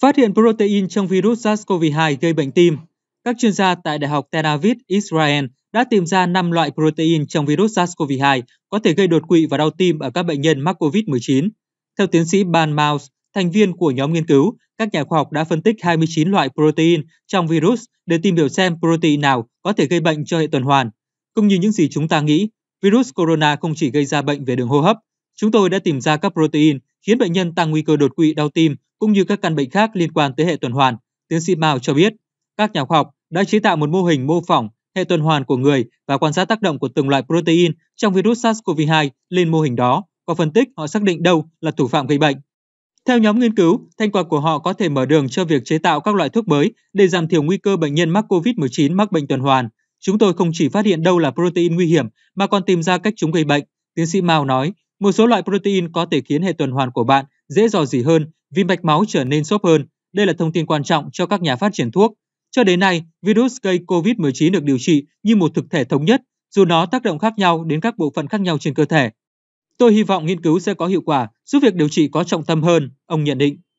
Phát hiện protein trong virus SARS-CoV-2 gây bệnh tim, các chuyên gia tại Đại học Tel Aviv, Israel đã tìm ra 5 loại protein trong virus SARS-CoV-2 có thể gây đột quỵ và đau tim ở các bệnh nhân mắc COVID-19. Theo tiến sĩ Ban Mouse, thành viên của nhóm nghiên cứu, các nhà khoa học đã phân tích 29 loại protein trong virus để tìm hiểu xem protein nào có thể gây bệnh cho hệ tuần hoàn. Cũng như những gì chúng ta nghĩ, virus corona không chỉ gây ra bệnh về đường hô hấp, chúng tôi đã tìm ra các protein khiến bệnh nhân tăng nguy cơ đột quỵ đau tim cũng như các căn bệnh khác liên quan tới hệ tuần hoàn, tiến sĩ Mao cho biết. Các nhà khoa học đã chế tạo một mô hình mô phỏng hệ tuần hoàn của người và quan sát tác động của từng loại protein trong virus SARS-CoV-2 lên mô hình đó. Qua phân tích, họ xác định đâu là thủ phạm gây bệnh. Theo nhóm nghiên cứu, thành quả của họ có thể mở đường cho việc chế tạo các loại thuốc mới để giảm thiểu nguy cơ bệnh nhân mắc COVID-19 mắc bệnh tuần hoàn. Chúng tôi không chỉ phát hiện đâu là protein nguy hiểm mà còn tìm ra cách chúng gây bệnh, tiến sĩ Mao nói. Một số loại protein có thể khiến hệ tuần hoàn của bạn dễ dò dỉ hơn vì mạch máu trở nên xốp hơn. Đây là thông tin quan trọng cho các nhà phát triển thuốc. Cho đến nay, virus gây COVID-19 được điều trị như một thực thể thống nhất, dù nó tác động khác nhau đến các bộ phận khác nhau trên cơ thể. Tôi hy vọng nghiên cứu sẽ có hiệu quả giúp việc điều trị có trọng tâm hơn, ông nhận định.